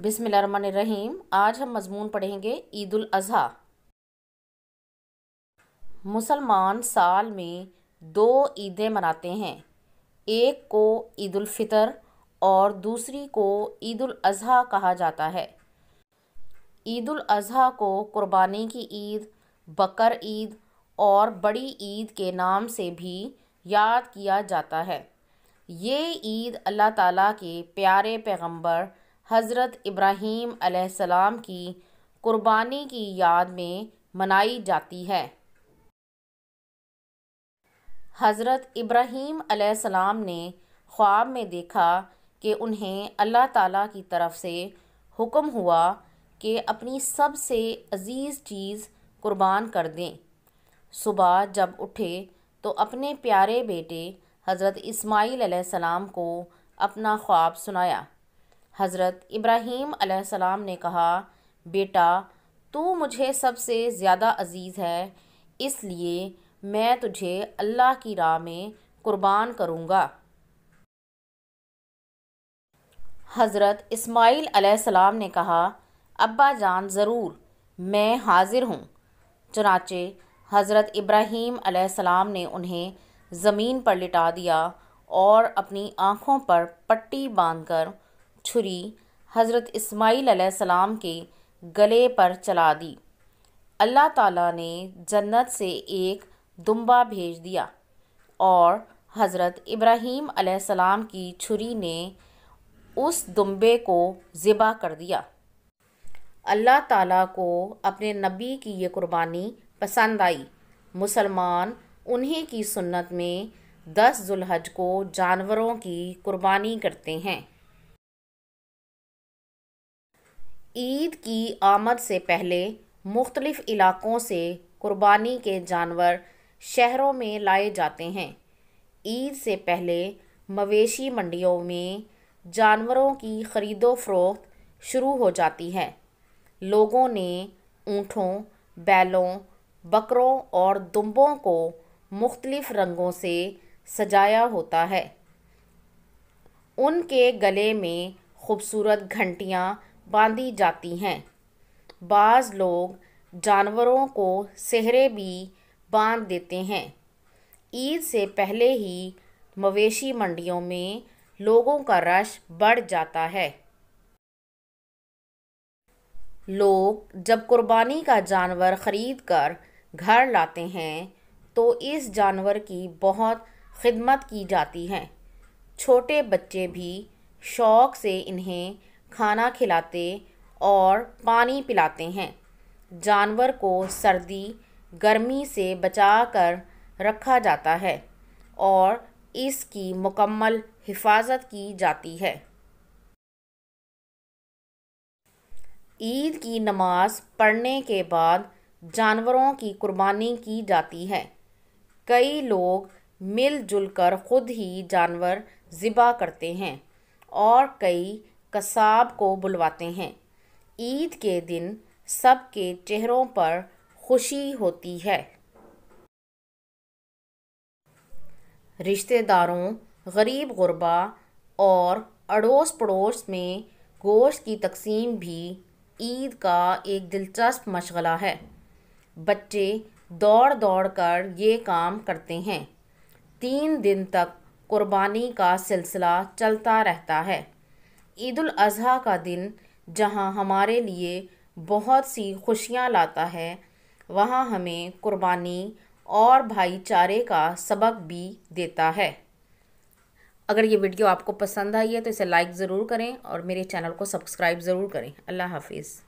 बिसमिल्ल रहीम आज हम मजमून पढ़ेंगे ईद अज़ा मुसलमान साल में दो ईदें मनाते हैं एक को ईद फ़ितर और दूसरी को ईद अज़ा कहा जाता है ईद अज़ा को क़ुरबानी की ईद बकर ईद और बड़ी ईद के नाम से भी याद किया जाता है ये ईद अल्लाह ताला के प्यारे पैगंबर हज़रत इब्राहीम अलैहिस्सलाम की क़ुरबानी की याद में मनाई जाती है हज़रत इब्राहीम अलैहिस्सलाम ने ख्वाब में देखा कि उन्हें अल्लाह ताला की तरफ से हुक्म हुआ कि अपनी सबसे अज़ीज़ चीज़ कुर्बान कर दें सुबह जब उठे तो अपने प्यारे बेटे हज़रत इस्माईल सलाम को अपना ख्वाब सुनाया हज़रत इब्राहीम अलैहिस्सलाम ने कहा बेटा तू मुझे सबसे ज़्यादा अज़ीज़ है इसलिए मैं तुझे अल्लाह की राह में कुर्बान करूँगा हज़रत इस्माइल अलैहिस्सलाम ने कहा अब्बा जान ज़रूर मैं हाज़िर हूँ चनाचे हज़रत इब्राहीम अलैहिस्सलाम ने उन्हें ज़मीन पर लिटा दिया और अपनी आँखों पर पट्टी बांधकर छुरी हज़रत इस्माईल सलाम के गले पर चला दी अल्लाह ताला ने जन्नत से एक दुम्बा भेज दिया और हज़रत इब्राहीम सलाम की छुरी ने उस दुम्बे को ज़िबा कर दिया अल्लाह ताला को अपने नबी की ये कुर्बानी पसंद आई मुसलमान उन्हीं की सुन्नत में दस जुल्हज को जानवरों की कुर्बानी करते हैं ईद की आमद से पहले मुख्तलिफ़ इलाक़ों से कुर्बानी के जानवर शहरों में लाए जाते हैं ईद से पहले मवेशी मंडियों में जानवरों की ख़रीदो फरोख्त शुरू हो जाती है लोगों ने ऊँटों बैलों बकरों और दुम्बों को मुख्तलिफ़ रंगों से सजाया होता है उनके गले में खूबसूरत घंटियाँ बांधी जाती हैं बाज़ लोग जानवरों को सेहरे भी बांध देते हैं ईद से पहले ही मवेशी मंडियों में लोगों का रश बढ़ जाता है लोग जब कुर्बानी का जानवर ख़रीद कर घर लाते हैं तो इस जानवर की बहुत खिदमत की जाती है छोटे बच्चे भी शौक़ से इन्हें खाना खिलाते और पानी पिलाते हैं जानवर को सर्दी गर्मी से बचा कर रखा जाता है और इसकी मुकम्मल हिफाजत की जाती है ईद की नमाज पढ़ने के बाद जानवरों की कुर्बानी की जाती है कई लोग मिलजुल कर ख़ुद ही जानवर ज़िबा करते हैं और कई कसाब को बुलवाते हैं ईद के दिन सब के चेहरों पर खुशी होती है रिश्तेदारों गरीब गुरबा और अड़ोस पड़ोस में गोश्त की तकसीम भी ईद का एक दिलचस्प मशगला है बच्चे दौड़ दौड़ कर ये काम करते हैं तीन दिन तक कुर्बानी का सिलसिला चलता रहता है ईद अज़हा का दिन जहाँ हमारे लिए बहुत सी खुशियाँ लाता है वहाँ हमें क़ुरबानी और भाईचारे का सबक भी देता है अगर ये वीडियो आपको पसंद आई है तो इसे लाइक ज़रूर करें और मेरे चैनल को सब्सक्राइब ज़रूर करें अल्लाह हाफिज़